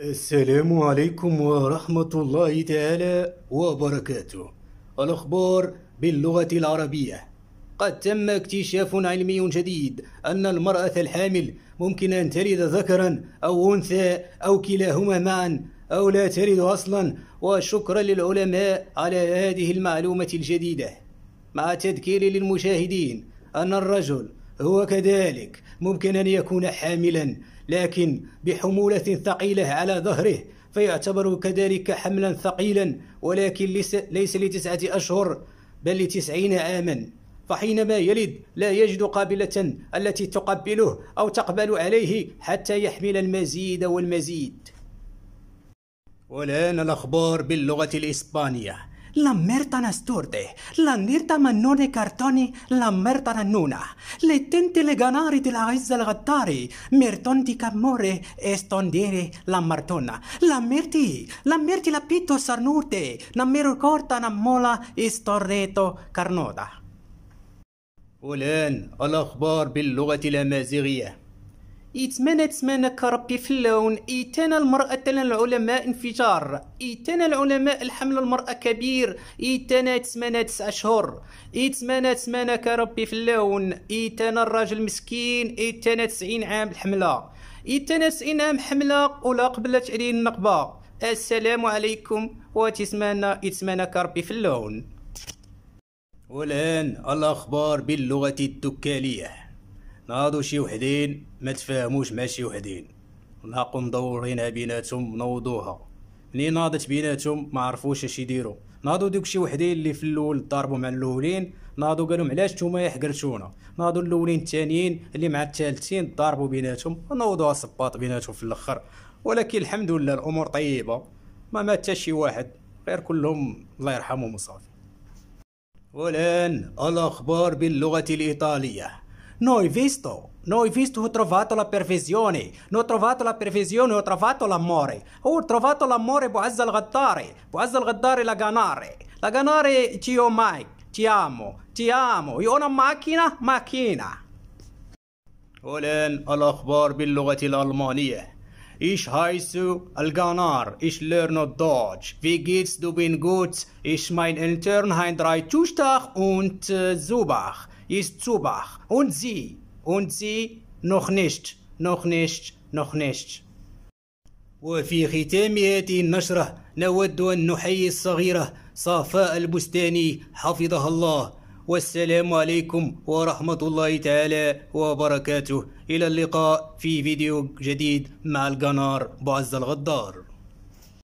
السلام عليكم ورحمة الله تعالى وبركاته الأخبار باللغة العربية قد تم اكتشاف علمي جديد أن المرأة الحامل ممكن أن تلد ذكرا أو أنثى أو كلاهما معا أو لا تلد أصلا وشكرا للعلماء على هذه المعلومة الجديدة مع تذكير للمشاهدين أن الرجل هو كذلك ممكن أن يكون حاملا لكن بحمولة ثقيلة على ظهره فيعتبر كذلك حملا ثقيلا ولكن ليس لتسعة أشهر بل لتسعين عاما فحينما يلد لا يجد قابلة التي تقبله أو تقبل عليه حتى يحمل المزيد والمزيد والآن الأخبار باللغة الإسبانية La mertana storde, la nirta manone cartoni, la mertana nuna. Le tente le ganari della isola gattari, mertonti camore, estondere la martona. La merti, la merti la pito sarnute, la meru corta na mola estorreto carnoda. ولان الأخبار باللغة الأمازيغية إيتمنى تمنى كربي اللون إيتانا المرأة تانا العلماء انفجار إيتانا العلماء الحمل المرأة كبير إيتانا تمنى تسع شهور إيتمنى تمنى كربي اللون إيتانا الرجل مسكين إيتانا تسعين عام الحملة إيتانا تسعين عام حملة ولا قبل تعلين النقبة السلام عليكم وتسمانا إتسمانا كربي اللون والآن الأخبار باللغة التكالية ناضو شي وحدين ما تفاهموش مع شي وحدين ناقو مدورينها بيناتهم نوضوها ملي ناضت بيناتهم ما عرفوش اش يديروا ناضو دوك شي وحدين اللي في الاول ضربوا مع الاولين ناضو قالوا علاش نتوما يا حقرتونا ناضو الاولين الثانيين اللي مع الثالثين ضربوا بيناتهم ونوضوها صباط بيناتهم في الاخر ولكن الحمد لله الامور طيبه ما مات شي واحد غير كلهم الله يرحمهم وصافي والان الاخبار باللغه الايطاليه Non ho visto, non ho visto, ho trovato la perfezione, non ho trovato la perfezione, ho trovato l'amore, ho trovato l'amore, Boaz al-Ghattari, Boaz al-Ghattari la ganare, la ganare ci ho mai, ti amo, ti amo, io ho una macchina, macchina. والآن الأخبار باللغة الألمانية Ich heiße Alganar, ich lerne Deutsch. Wie geht's, du bin gut. Ich mein Eltern Heinrich Tustach und äh, Zubach. ist Zubach. Und sie, und sie noch nicht, noch nicht, noch nicht. وفي ختام هذه النشرة نود أن نحيي الصغيرة صفاء البستاني حفظها الله والسلام عليكم ورحمة الله تعالى وبركاته إلى اللقاء في فيديو جديد مع القنار بعز الغدار